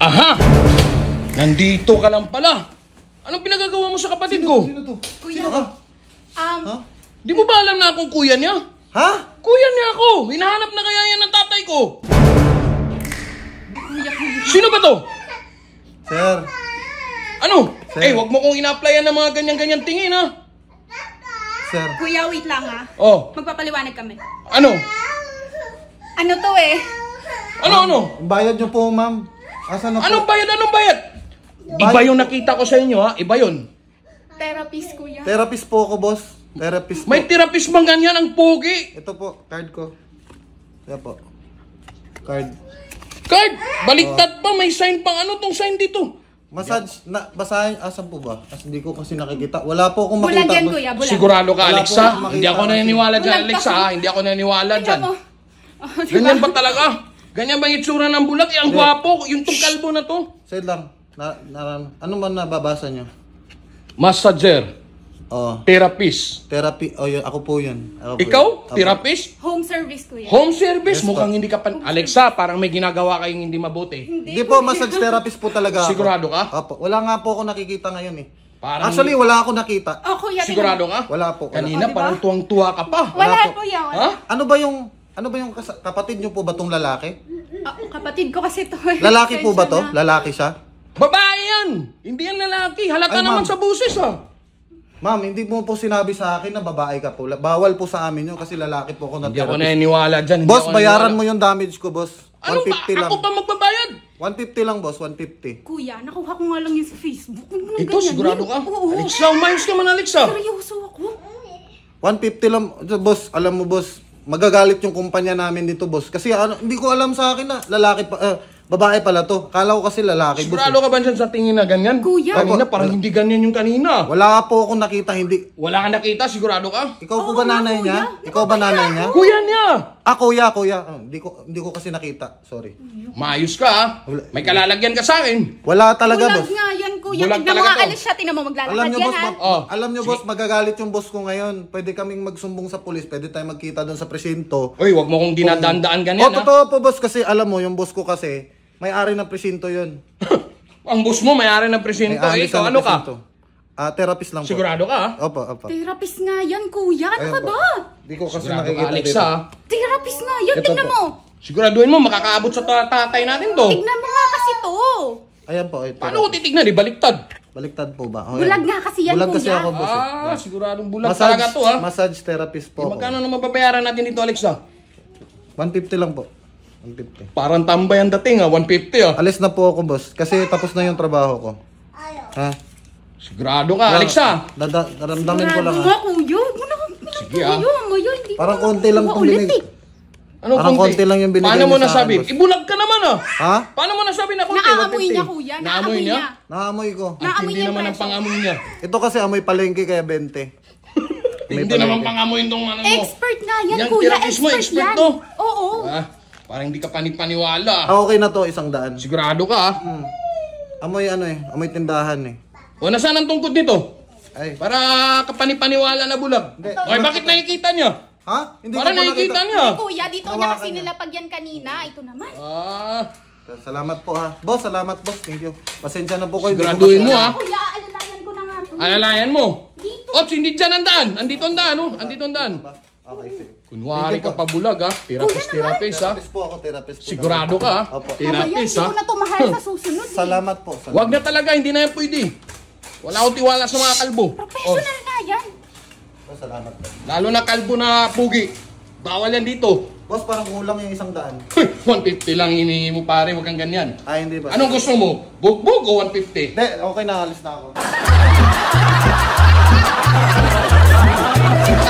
Aha! Nandito ka lang pala! Anong pinagagawa mo sa kapatid sino, ko? Sino to? Kuya. Sino ka? Um, ha? Di mo ba alam na akong kuya niya? Ha? Kuya niya ako! Hinahanap na kaya yan ng tatay ko! Sino ba to? Sir. Ano? Sir. Eh, wag mo kong ina-applyan ng mga ganyan-ganyan tingin, ha? Sir. Kuya, wait lang, ha? Oh. Magpapaliwanag kami. Ano? Ano to, eh? Ano, ano? Bayad niyo po, ma'am. Asan na Anong bayad? Anong bayad? Iba yung nakita ko sa inyo ha. Iba yun. Therapist, ko yan. Therapist po ako, boss. Therapist May therapist bang ganyan ang pogi? Ito po, card ko. Yan po. Card. Card! Baliktad oh. pa. May sign pang ano tong sign dito. Massage, na, basahin, asan po ba? As hindi ko kasi nakikita. Wala po akong Bulag makita. yan, kuya. Bulag. Sigurado ka, Wala Alex, ha? Hindi ako naniniwala dyan, Wala Alex, ha? Hindi ako naniniwala Tignan dyan. Ganyan ba talaga? Ganyan ba yung itsura ng bulag? Eh, ang gwapo. Yung tong kalbo na to. Sir lang. Na, na, ano man nababasa nyo? Massager. Oh. Therapist. Therapy. Oh, yun, ako po yun. Ako po Ikaw? yun. Therapist? Home service ko yan. Home service? Yes, po. Mukhang hindi ka pan... Alexa, parang may ginagawa kayong hindi mabuti. Hindi po, massage therapist po talaga ako. Sigurado ka? Opo. Wala nga po ako nakikita ngayon eh. Parang- Actually, wala ako nakita. Ako yan. Sigurado ka? Wala po. Wala. Kanina, O, oh, diba? parang tuwang-tuwa ka pa. Wala, Wala po. po yan. Ha? Ano ba yung ano ba yung kas- kapatid niyo po ba tong lalaki? Ah, kapatid ko kasi to. Eh. Lalaki po ba to? na. Lalaki siya? Babae yan! Hindi yan lalaki. Halata Ay, naman sa buses ah. Ma'am, hindi mo po sinabi sa akin na babae ka po. Bawal po sa amin yun kasi lalaki po ako na Hindi ako therapist. naniniwala dyan. Boss, bayaran mo yung damage ko, boss. Ano ba? 150 lang. Ako pa magbabayad? 150 lang, boss. 150. Kuya, nakuha ko nga lang yun sa Facebook. Ano Ito, ganyan? sigurado ka? Oo. Alexa, umayos ka man, Alexa. Seryoso ako. 150 lang. Boss, alam mo, boss magagalit yung kumpanya namin dito, boss. Kasi ano, hindi ko alam sa akin na lalaki pa, uh, babae pala to. Kala ko kasi lalaki, boss. Sigurado eh. ka ba dyan sa tingin na ganyan? Kuya. Kanina, parang wala. hindi ganyan yung kanina. Wala po akong nakita, hindi. Wala kang nakita, sigurado ka? Ikaw po Oo, ba nanay niya? Ikaw ba nanay niya? Kuya niya! Ah, kuya, kuya. Ah, Hindi ko, hindi ko kasi nakita, sorry. Mayos ka ah. May kalalagyan ka sa akin. Wala talaga, Kulang boss. nga yan kuya. Bulag Tignan mo talaga siya. Tignan mo, maglalakad Alam nyo, yan, boss, ma- Oh. alam nyo, boss, magagalit yung boss ko ngayon. Pwede kaming magsumbong sa pulis. Pwede tayong magkita doon sa presinto. Uy, wag mo kong oh. dinadandaan ganyan, oh, ha? totoo po, boss, kasi alam mo, yung boss ko kasi, may-ari ng presinto yon. Ang boss mo, may-ari ng presinto. Eh, ano ka? Ah, therapist lang po. Sigurado ka, ha? Opo, opo. Therapist nga yan, kuya. Ano Ayun ka ba? Hindi ko kasi Sigurado nakikita Alex, dito. Therapist nga yan. Ito Tignan po. mo. Siguraduhin mo, makakaabot sa tatay natin to. Tignan mo nga kasi to. Ayan po. Ito Paano ko titignan? Eh, baliktad. Baliktad po ba? Okay. Bulag nga kasi yan, Bulag kuya. kasi ako, boss. eh. Ah, siguradong bulag massage, talaga to, ha? Ah. Massage therapist po eh, ako. Magkano na mababayaran natin dito, Alex, ha? 150 lang po. 150. Parang tambay ang dating, ha? 150, ha? Alis na po ako, boss. Kasi tapos na yung trabaho ko. Ha? Sigurado ka, Alex, ha? ko lang, Sigurado ha? Ah. nga, kuya. Huwag mo Sige, ah. kuya. Hindi Parang konti lang makuha tong ulit, binig. Eh. Ano Parang konti lang yung binigay Paano mo nasabi? Ibulag ka naman! no? Ha? Paano mo nasabi na konti? Naamoy niya, kuya. Naamoy niya? Naamoy ko. Ang Naamoy hindi naman ang pangamoy niya. Ito kasi amoy palengke kaya 20. Hindi naman pangamoy nung ano mo. Expert nga yan, Yan, kuya. tirakis mo, Expert, expert yan. to. Oo. Ah, parang hindi ka panipaniwala. ah. okay na to, isang daan. Sigurado ka ah. Amoy ano eh, amoy tindahan eh. O nasaan ang tungkod nito? Ay, Para kapanipaniwala na bulag. Hindi. Okay, bakit nakikita niyo? Ha? Hindi Parang ko nakikita niya. Ay, kuya, dito niya kasi niya. nilapagyan kanina. Ito naman. Ah, Salamat po ha. Boss, salamat boss. Thank you. Pasensya na po kayo. graduin mo ha. Ano. Kuya, alalayan ko na nga po. Alalayan mo. Dito. Ops, hindi dyan ang daan. Andito ang daan, oh. Andito ang daan. Diba? Okay, sige. Kunwari ka pabulag, ha? Therapist, therapist, ha? Therapist po ako, therapist po. Sigurado ka, ha? Opo. Kuya, Therapist, hindi ha? ko na to mahal sa susunod. eh. Salamat po. Salamat. Huwag na talaga, hindi na yan pwede. Wala akong tiwala sa mga kalbo. Professional salamat. Lalo na kalbo na pugi. Bawal yan dito. Boss, parang kulang yung isang daan. 150 lang inihingi mo pare, huwag kang ganyan. Ah, hindi ba? Anong gusto mo? Bugbog o 150? Hindi, okay na, alis na ako.